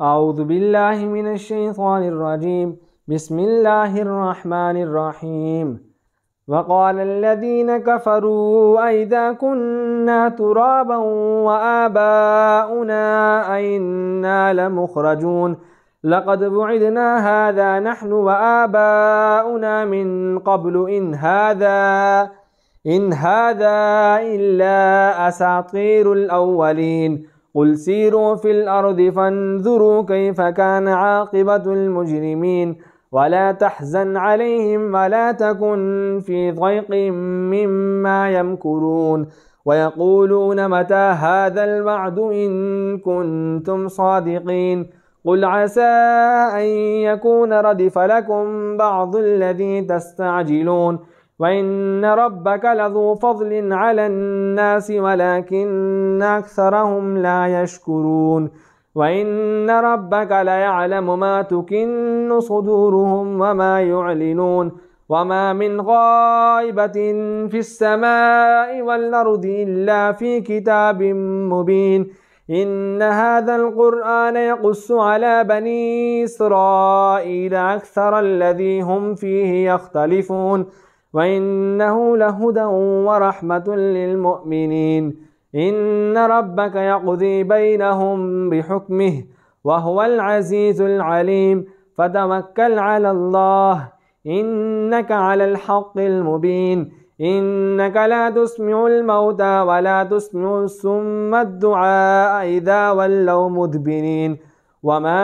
أعوذ بالله من الشيطان الرجيم بسم الله الرحمن الرحيم وقال الذين كفروا أئذا كنا ترابا وآباؤنا أئنا لمخرجون لقد بعدنا هذا نحن وآباؤنا من قبل إن هذا إن هذا إلا أساطير الأولين قل سيروا في الأرض فانظروا كيف كان عاقبة المجرمين ولا تحزن عليهم ولا تكن في ضيق مما يمكرون ويقولون متى هذا الوعد إن كنتم صادقين قل عسى أن يكون ردف لكم بعض الذي تستعجلون وإن ربك لذو فضل على الناس ولكن أكثرهم لا يشكرون وإن ربك ليعلم ما تكن صدورهم وما يعلنون وما من غائبة في السماء والأرض إلا في كتاب مبين إن هذا القرآن يقص على بني إسرائيل أكثر الذي هم فيه يختلفون وإنه لهدى ورحمة للمؤمنين إن ربك يقضي بينهم بحكمه وهو العزيز العليم فتوكل على الله إنك على الحق المبين إنك لا تسمع الموتى ولا تسمع السم الدعاء إذا ولوا مدبرين وما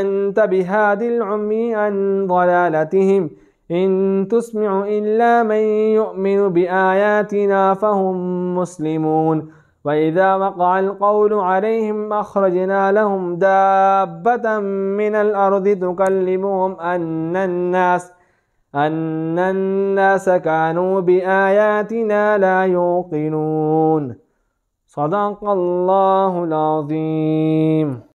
أنت بهاد العمي عن ضلالتهم إن تسمع إلا من يؤمن بآياتنا فهم مسلمون وإذا وقع القول عليهم أخرجنا لهم دابة من الأرض تكلمهم أن الناس أن الناس كانوا بآياتنا لا يوقنون صدق الله العظيم